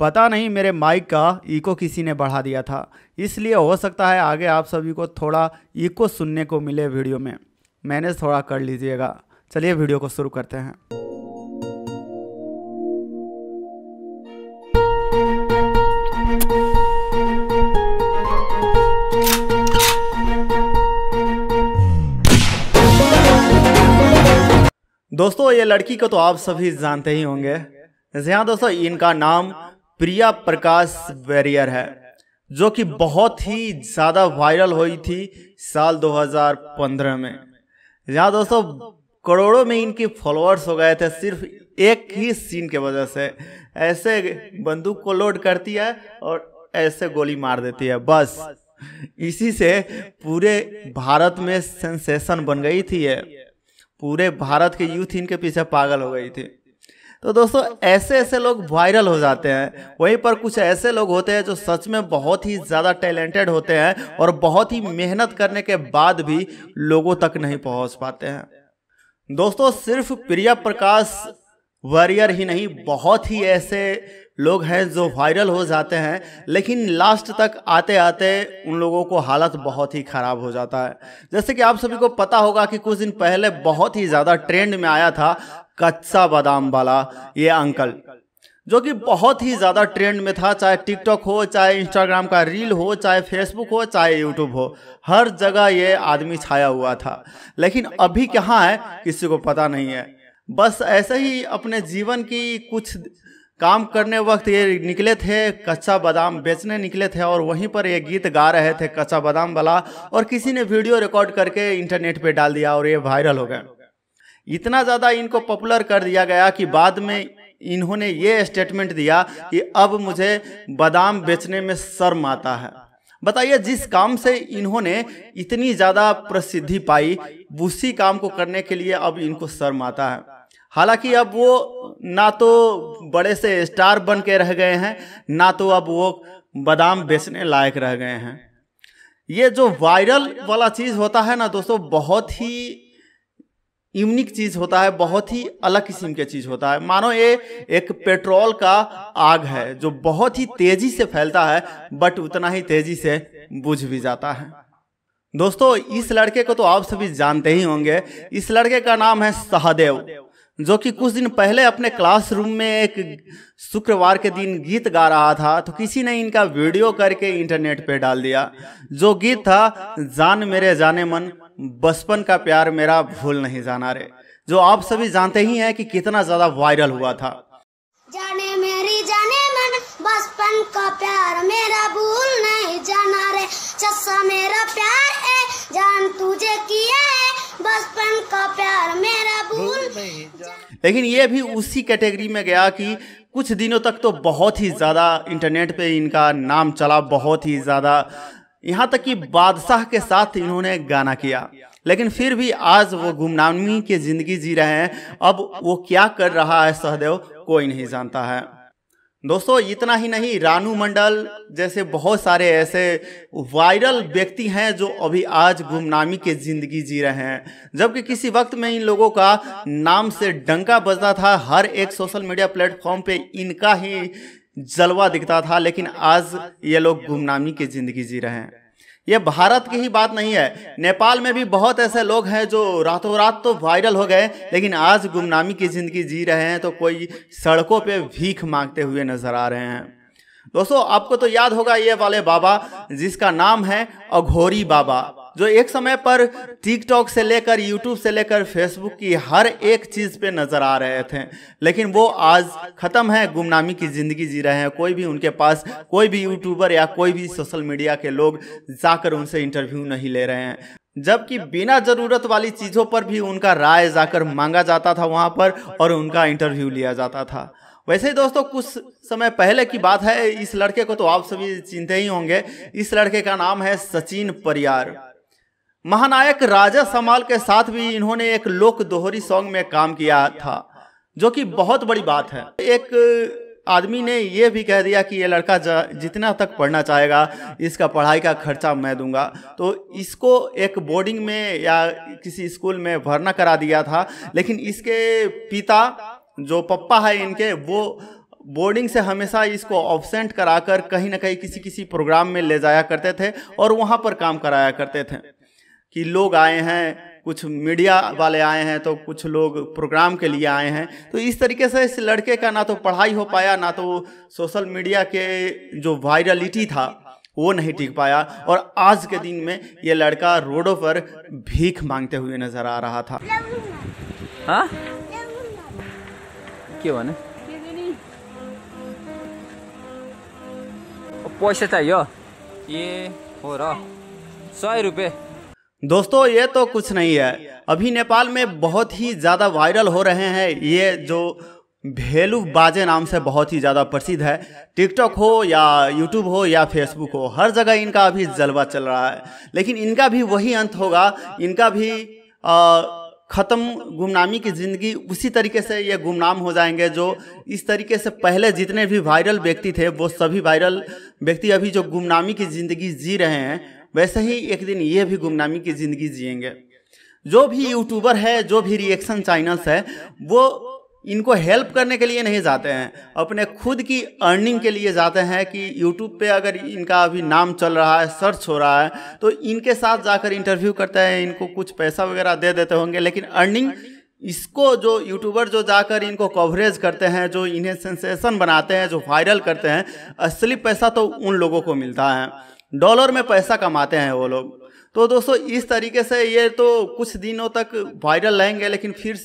पता नहीं मेरे माइक का इको किसी ने बढ़ा दिया था इसलिए हो सकता है आगे आप सभी को थोड़ा इको सुनने को मिले वीडियो में मैनेज थोड़ा कर लीजिएगा चलिए वीडियो को शुरू करते हैं दोस्तों ये लड़की को तो आप सभी जानते ही होंगे जी हाँ दोस्तों इनका नाम प्रिया प्रकाश वैरियर है जो कि बहुत ही ज़्यादा वायरल हुई थी साल 2015 में यहाँ दोस्तों करोड़ों में इनके फॉलोअर्स हो गए थे सिर्फ एक ही सीन के वजह से ऐसे बंदूक को लोड करती है और ऐसे गोली मार देती है बस इसी से पूरे भारत में सेंसेशन बन गई थी ये पूरे भारत के यूथ इनके पीछे पागल हो गई थी तो दोस्तों ऐसे ऐसे लोग वायरल हो जाते हैं वहीं पर कुछ ऐसे लोग होते हैं जो सच में बहुत ही ज़्यादा टैलेंटेड होते हैं और बहुत ही मेहनत करने के बाद भी लोगों तक नहीं पहुंच पाते हैं दोस्तों सिर्फ प्रिया प्रकाश वॉरियर ही नहीं बहुत ही ऐसे लोग हैं जो वायरल हो जाते हैं लेकिन लास्ट तक आते आते उन लोगों को हालत बहुत ही ख़राब हो जाता है जैसे कि आप सभी को पता होगा कि कुछ दिन पहले बहुत ही ज़्यादा ट्रेंड में आया था कच्चा बादाम वाला ये अंकल जो कि बहुत ही ज़्यादा ट्रेंड में था चाहे टिकटॉक हो चाहे इंस्टाग्राम का रील हो चाहे फेसबुक हो चाहे यूट्यूब हो हर जगह ये आदमी छाया हुआ था लेकिन अभी कहाँ है किसी को पता नहीं है बस ऐसे ही अपने जीवन की कुछ काम करने वक्त ये निकले थे कच्चा बादाम बेचने निकले थे और वहीं पर ये गीत गा रहे थे कच्चा बादाम वाला और किसी ने वीडियो रिकॉर्ड करके इंटरनेट पे डाल दिया और ये वायरल हो गए इतना ज़्यादा इनको पॉपुलर कर दिया गया कि बाद में इन्होंने ये स्टेटमेंट दिया कि अब मुझे बादाम बेचने में शर्म आता है बताइए जिस काम से इन्होंने इतनी ज़्यादा प्रसिद्धि पाई उसी काम को करने के लिए अब इनको शर्म आता है हालांकि अब वो ना तो बड़े से स्टार बन के रह गए हैं ना तो अब वो बादाम बेचने लायक रह गए हैं ये जो वायरल वाला चीज़ होता है ना दोस्तों बहुत ही यूनिक चीज होता है बहुत ही अलग किस्म के चीज होता है मानो ये एक पेट्रोल का आग है जो बहुत ही तेजी से फैलता है बट उतना ही तेजी से बुझ भी जाता है दोस्तों इस लड़के को तो आप सभी जानते ही होंगे इस लड़के का नाम है सहदेव जो कि कुछ दिन पहले अपने क्लासरूम में एक शुक्रवार के दिन गीत गा रहा था तो किसी ने इनका वीडियो करके इंटरनेट पे डाल दिया जो गीत था जान मेरे जाने मन बचपन का प्यार मेरा भूल नहीं जाना रे जो आप सभी जानते ही हैं कि कितना ज्यादा वायरल हुआ था जाने मेरी जाने मन बचपन का प्यार मेरा भूल नहीं जाना रे मेरा प्यार है जान तुझे किया है बचपन का प्यार मेरा भूल लेकिन ये भी उसी कैटेगरी में गया कि कुछ दिनों तक तो बहुत ही ज़्यादा इंटरनेट पे इनका नाम चला बहुत ही ज़्यादा यहाँ तक कि बादशाह के साथ इन्होंने गाना किया लेकिन फिर भी आज वो गुमनामी की ज़िंदगी जी रहे हैं अब वो क्या कर रहा है सहदेव कोई नहीं जानता है दोस्तों इतना ही नहीं रानू मंडल जैसे बहुत सारे ऐसे वायरल व्यक्ति हैं जो अभी आज गुमनामी के ज़िंदगी जी रहे हैं जबकि किसी वक्त में इन लोगों का नाम से डंका बजता था हर एक सोशल मीडिया प्लेटफॉर्म पे इनका ही जलवा दिखता था लेकिन आज ये लोग गुमनामी की ज़िंदगी जी रहे हैं ये भारत की ही बात नहीं है नेपाल में भी बहुत ऐसे लोग हैं जो रातों रात तो वायरल हो गए लेकिन आज गुमनामी की ज़िंदगी जी रहे हैं तो कोई सड़कों पे भीख मांगते हुए नज़र आ रहे हैं दोस्तों आपको तो याद होगा ये वाले बाबा जिसका नाम है अघोरी बाबा जो एक समय पर टिकटॉक से लेकर यूट्यूब से लेकर फेसबुक की हर एक चीज़ पे नज़र आ रहे थे लेकिन वो आज ख़त्म है गुमनामी की ज़िंदगी जी रहे हैं कोई भी उनके पास कोई भी यूट्यूबर या कोई भी सोशल मीडिया के लोग जाकर उनसे इंटरव्यू नहीं ले रहे हैं जबकि बिना ज़रूरत वाली चीज़ों पर भी उनका राय जाकर मांगा जाता था वहाँ पर और उनका इंटरव्यू लिया जाता था वैसे ही दोस्तों कुछ समय पहले की बात है इस लड़के को तो आप सभी चिंते ही होंगे इस लड़के का नाम है सचिन परियार महानायक राजा समाल के साथ भी इन्होंने एक लोक दोहरी सॉन्ग में काम किया था जो कि बहुत बड़ी बात है एक आदमी ने यह भी कह दिया कि ये लड़का जितना तक पढ़ना चाहेगा इसका पढ़ाई का खर्चा मैं दूंगा तो इसको एक बोर्डिंग में या किसी स्कूल में भरना करा दिया था लेकिन इसके पिता जो पप्पा है इनके वो बोर्डिंग से हमेशा इसको ऑब्सेंट कराकर कहीं ना कहीं किसी किसी प्रोग्राम में ले जाया करते थे और वहाँ पर काम कराया करते थे कि लोग आए हैं कुछ मीडिया वाले आए हैं तो कुछ लोग प्रोग्राम के लिए आए हैं तो इस तरीके से इस लड़के का ना तो पढ़ाई हो पाया ना तो सोशल मीडिया के जो वायरलिटी था वो नहीं टिक पाया और आज के दिन में ये लड़का रोडों पर भीख मांगते हुए नजर आ रहा था हाँ? क्यों ना पैसा चाहिए ये हो रहा सौ रुपये दोस्तों ये तो कुछ नहीं है अभी नेपाल में बहुत ही ज़्यादा वायरल हो रहे हैं ये जो भेलू बाजे नाम से बहुत ही ज़्यादा प्रसिद्ध है टिकटॉक हो या यूट्यूब हो या फेसबुक हो हर जगह इनका अभी जलवा चल रहा है लेकिन इनका भी वही अंत होगा इनका भी ख़त्म गुमनामी की ज़िंदगी उसी तरीके से ये गुमनाम हो जाएंगे जो इस तरीके से पहले जितने भी वायरल व्यक्ति थे वो सभी वायरल व्यक्ति अभी जो गुमनामी की ज़िंदगी जी रहे हैं वैसे ही एक दिन ये भी गुमनामी की ज़िंदगी जिएंगे जो भी यूट्यूबर है जो भी रिएक्शन चैनल्स है वो इनको हेल्प करने के लिए नहीं जाते हैं अपने खुद की अर्निंग के लिए जाते हैं कि यूट्यूब पे अगर इनका अभी नाम चल रहा है सर्च हो रहा है तो इनके साथ जाकर इंटरव्यू करते हैं इनको कुछ पैसा वगैरह दे देते होंगे लेकिन अर्निंग इसको जो यूट्यूबर जो जाकर इनको कवरेज करते हैं जो इन्हें सेंसेशन बनाते हैं जो वायरल करते हैं असली पैसा तो उन लोगों को मिलता है डॉलर में पैसा कमाते हैं वो लोग तो दोस्तों इस तरीके से ये तो कुछ दिनों तक वायरल रहेंगे लेकिन फिर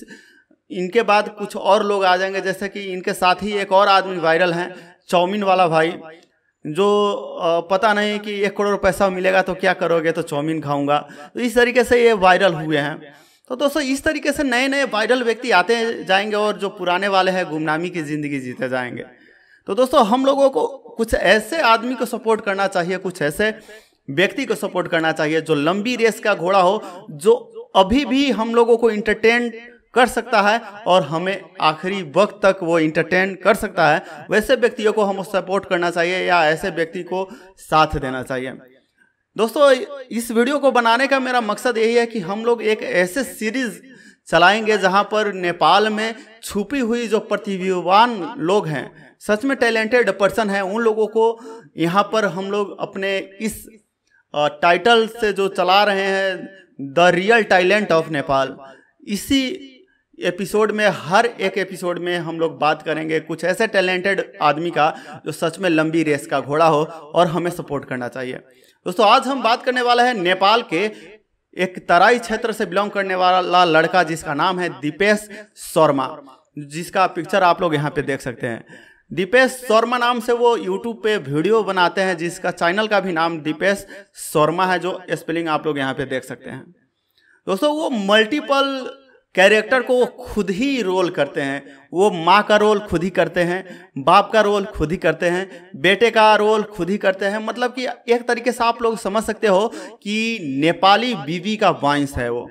इनके बाद कुछ और लोग आ जाएंगे जैसे कि इनके साथ ही एक और आदमी वायरल हैं चाउमीन वाला भाई जो पता नहीं कि एक करोड़ पैसा मिलेगा तो क्या करोगे तो चाउमीन खाऊंगा तो इस तरीके से ये वायरल हुए हैं तो दोस्तों इस तरीके से नए नए वायरल व्यक्ति आते जाएंगे और जो पुराने वाले हैं गुमनामी की ज़िंदगी जीते जाएंगे तो दोस्तों हम लोगों को कुछ ऐसे आदमी को सपोर्ट करना चाहिए कुछ ऐसे व्यक्ति को सपोर्ट करना चाहिए जो लंबी रेस का घोड़ा हो जो अभी भी हम लोगों को इंटरटेन कर सकता है और हमें आखिरी वक्त तक वो इंटरटेन कर सकता है वैसे व्यक्तियों को हम सपोर्ट करना चाहिए या ऐसे व्यक्ति को साथ देना चाहिए दोस्तों इस वीडियो को बनाने का मेरा मकसद यही है कि हम लोग एक ऐसे सीरीज चलाएंगे जहाँ पर नेपाल में छुपी हुई जो प्रतिभावान लोग हैं सच में टैलेंटेड पर्सन हैं उन लोगों को यहाँ पर हम लोग अपने इस टाइटल से जो चला रहे हैं the real talent of Nepal इसी एपिसोड में हर एक एपिसोड में हम लोग बात करेंगे कुछ ऐसे टैलेंटेड आदमी का जो सच में लंबी रेस का घोड़ा हो और हमें सपोर्ट करना चाहिए दोस्तों आज हम बात करने वाला है नेपाल के एक तराई क्षेत्र से बिलोंग करने वाला लड़का जिसका नाम है दीपेश शर्मा जिसका पिक्चर आप लोग यहाँ पे देख सकते हैं दीपेश शर्मा नाम से वो यूट्यूब पे वीडियो बनाते हैं जिसका चैनल का भी नाम दीपेश शर्मा है जो स्पेलिंग आप लोग यहाँ पे देख सकते हैं दोस्तों वो मल्टीपल कैरेक्टर को वो खुद ही रोल करते हैं वो माँ का रोल खुद ही करते हैं बाप का रोल खुद ही करते हैं बेटे का रोल खुद ही करते हैं मतलब कि एक तरीके से आप लोग समझ सकते हो कि नेपाली बीवी का वाइंस है वो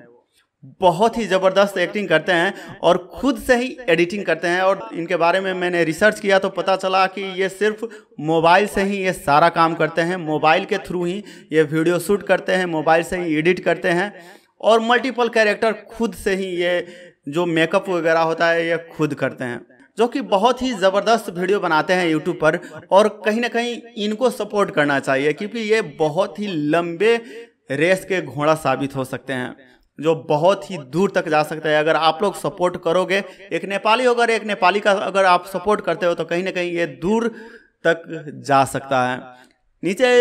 बहुत ही ज़बरदस्त एक्टिंग करते हैं और खुद से ही एडिटिंग करते हैं और इनके बारे में मैंने रिसर्च किया तो पता चला कि ये सिर्फ मोबाइल से ही ये सारा काम करते हैं मोबाइल के थ्रू ही ये वीडियो शूट करते हैं मोबाइल से ही एडिट करते हैं और मल्टीपल कैरेक्टर खुद से ही ये जो मेकअप वगैरह होता है ये खुद करते हैं जो कि बहुत ही ज़बरदस्त वीडियो बनाते हैं यूट्यूब पर और कहीं ना कहीं इनको सपोर्ट करना चाहिए क्योंकि ये बहुत ही लंबे रेस के घोड़ा साबित हो सकते हैं जो बहुत ही दूर तक जा सकता है अगर आप लोग सपोर्ट करोगे एक नेपाली अगर एक नेपाली का अगर आप सपोर्ट करते हो तो कहीं ना कहीं ये दूर तक जा सकता है नीचे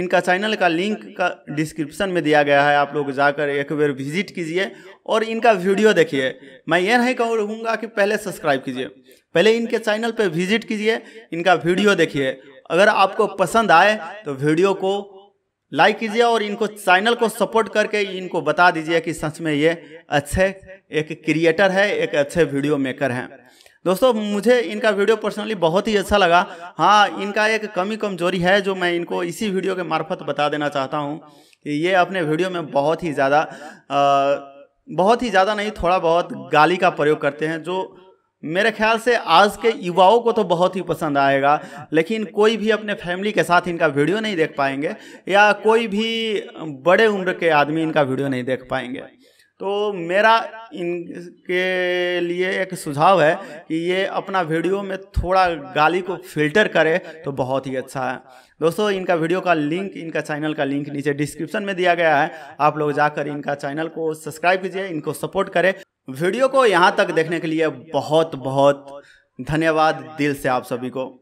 इनका चैनल का लिंक का डिस्क्रिप्शन में दिया गया है आप लोग जाकर एक बार विजिट कीजिए और इनका वीडियो देखिए मैं ये नहीं कहूँगा कि पहले सब्सक्राइब कीजिए पहले इनके चैनल पर विजिट कीजिए इनका वीडियो देखिए अगर आपको पसंद आए तो वीडियो को लाइक कीजिए और इनको चैनल को सपोर्ट करके इनको बता दीजिए कि सच में ये अच्छे एक क्रिएटर है एक अच्छे वीडियो मेकर हैं दोस्तों मुझे इनका वीडियो पर्सनली बहुत ही अच्छा लगा हाँ इनका एक कमी कमजोरी है जो मैं इनको इसी वीडियो के मार्फत बता देना चाहता हूँ कि ये अपने वीडियो में बहुत ही ज़्यादा बहुत ही ज़्यादा नहीं थोड़ा बहुत गाली का प्रयोग करते हैं जो मेरे ख्याल से आज के युवाओं को तो बहुत ही पसंद आएगा लेकिन कोई भी अपने फैमिली के साथ इनका वीडियो नहीं देख पाएंगे या कोई भी बड़े उम्र के आदमी इनका वीडियो नहीं देख पाएंगे तो मेरा इनके लिए एक सुझाव है कि ये अपना वीडियो में थोड़ा गाली को फिल्टर करे तो बहुत ही अच्छा है दोस्तों इनका वीडियो का लिंक इनका चैनल का लिंक नीचे डिस्क्रिप्शन में दिया गया है आप लोग जाकर इनका चैनल को सब्सक्राइब कीजिए इनको सपोर्ट करें वीडियो को यहाँ तक देखने के लिए बहुत बहुत धन्यवाद दिल से आप सभी को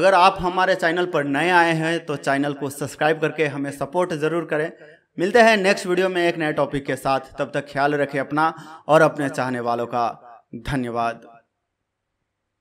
अगर आप हमारे चैनल पर नए आए हैं तो चैनल को सब्सक्राइब करके हमें सपोर्ट ज़रूर करें मिलते हैं नेक्स्ट वीडियो में एक नए टॉपिक के साथ तब तक ख्याल रखें अपना और अपने चाहने वालों का धन्यवाद